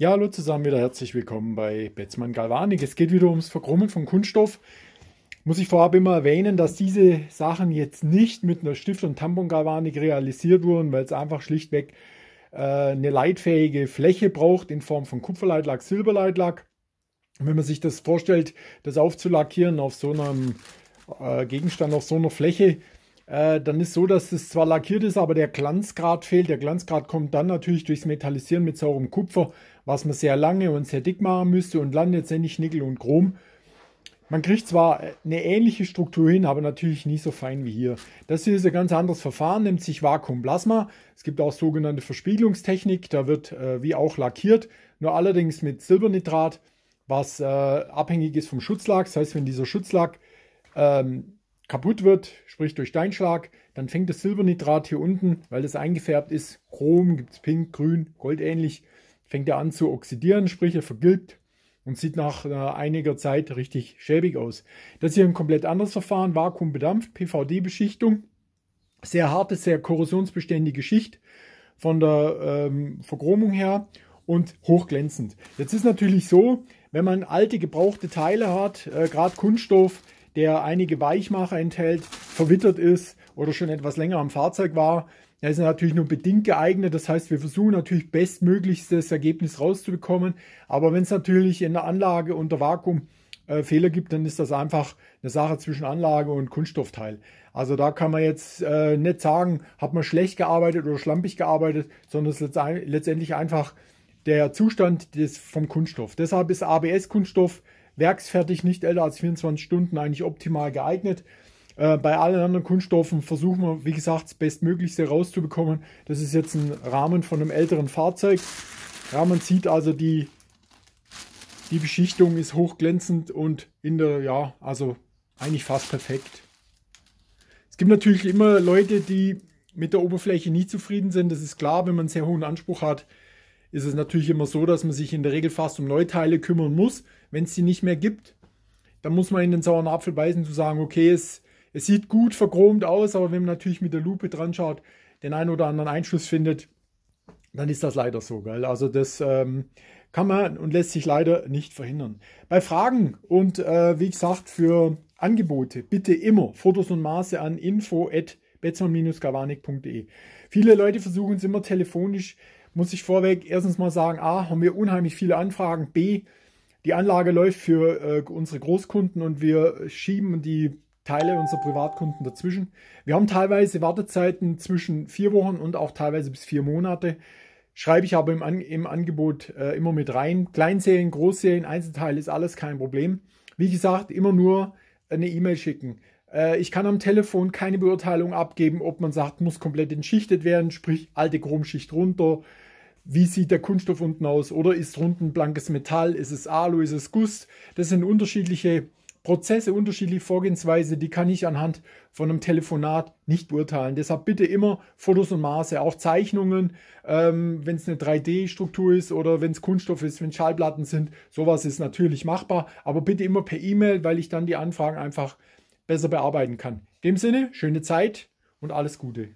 Ja, hallo zusammen, wieder herzlich willkommen bei Betzmann Galvanik. Es geht wieder ums Verkrummen von Kunststoff. Muss ich vorab immer erwähnen, dass diese Sachen jetzt nicht mit einer Stift- und Tampongalvanik realisiert wurden, weil es einfach schlichtweg äh, eine leitfähige Fläche braucht in Form von Kupferleitlack, Silberleitlack. wenn man sich das vorstellt, das aufzulackieren auf so einem äh, Gegenstand, auf so einer Fläche, äh, dann ist so, dass es zwar lackiert ist, aber der Glanzgrad fehlt. Der Glanzgrad kommt dann natürlich durchs Metallisieren mit saurem Kupfer, was man sehr lange und sehr dick machen müsste und landet letztendlich Nickel und Chrom. Man kriegt zwar äh, eine ähnliche Struktur hin, aber natürlich nicht so fein wie hier. Das hier ist ein ganz anderes Verfahren, nennt sich Vakuumplasma. Es gibt auch sogenannte Verspiegelungstechnik, da wird äh, wie auch lackiert, nur allerdings mit Silbernitrat, was äh, abhängig ist vom Schutzlack. Das heißt, wenn dieser Schutzlack ähm, kaputt wird, sprich durch Steinschlag, dann fängt das Silbernitrat hier unten, weil das eingefärbt ist, Chrom gibt es pink, grün, goldähnlich, fängt er an zu oxidieren, sprich er vergilbt und sieht nach äh, einiger Zeit richtig schäbig aus. Das hier ein komplett anderes Verfahren, Vakuum bedampft, PVD-Beschichtung, sehr harte, sehr korrosionsbeständige Schicht von der ähm, Verchromung her und hochglänzend. Jetzt ist natürlich so, wenn man alte gebrauchte Teile hat, äh, gerade Kunststoff, der einige Weichmacher enthält, verwittert ist oder schon etwas länger am Fahrzeug war. Er ist natürlich nur bedingt geeignet, das heißt, wir versuchen natürlich bestmöglichstes Ergebnis rauszubekommen. Aber wenn es natürlich in der Anlage unter Vakuum äh, Fehler gibt, dann ist das einfach eine Sache zwischen Anlage und Kunststoffteil. Also da kann man jetzt äh, nicht sagen, hat man schlecht gearbeitet oder schlampig gearbeitet, sondern es ist letztendlich einfach der Zustand des, vom Kunststoff. Deshalb ist ABS-Kunststoff werksfertig, nicht älter als 24 Stunden, eigentlich optimal geeignet. Äh, bei allen anderen Kunststoffen versuchen wir, wie gesagt, das Bestmöglichste rauszubekommen. Das ist jetzt ein Rahmen von einem älteren Fahrzeug. Ja, man sieht also, die, die Beschichtung ist hochglänzend und in der, ja, also eigentlich fast perfekt. Es gibt natürlich immer Leute, die mit der Oberfläche nie zufrieden sind. Das ist klar, wenn man einen sehr hohen Anspruch hat, ist es natürlich immer so, dass man sich in der Regel fast um Neuteile kümmern muss, wenn es die nicht mehr gibt. Dann muss man in den sauren Apfel beißen, zu sagen, okay, es, es sieht gut verchromt aus, aber wenn man natürlich mit der Lupe dran schaut, den einen oder anderen Einschluss findet, dann ist das leider so. Gell? Also das ähm, kann man und lässt sich leider nicht verhindern. Bei Fragen und äh, wie gesagt für Angebote bitte immer Fotos und Maße an info@betzmann-galvanik.de. Viele Leute versuchen es immer telefonisch muss ich vorweg erstens mal sagen, A, haben wir unheimlich viele Anfragen, B, die Anlage läuft für äh, unsere Großkunden und wir schieben die Teile unserer Privatkunden dazwischen. Wir haben teilweise Wartezeiten zwischen vier Wochen und auch teilweise bis vier Monate. Schreibe ich aber im, An im Angebot äh, immer mit rein. Kleinserien, Großserien, Einzelteile ist alles kein Problem. Wie gesagt, immer nur eine E-Mail schicken. Äh, ich kann am Telefon keine Beurteilung abgeben, ob man sagt, muss komplett entschichtet werden, sprich alte Chromschicht runter, wie sieht der Kunststoff unten aus? Oder ist unten blankes Metall? Ist es Alu? Ist es Guss? Das sind unterschiedliche Prozesse, unterschiedliche Vorgehensweise, die kann ich anhand von einem Telefonat nicht beurteilen. Deshalb bitte immer Fotos und Maße, auch Zeichnungen, ähm, wenn es eine 3D-Struktur ist oder wenn es Kunststoff ist, wenn Schallplatten sind, sowas ist natürlich machbar, aber bitte immer per E-Mail, weil ich dann die Anfragen einfach besser bearbeiten kann. In dem Sinne, schöne Zeit und alles Gute.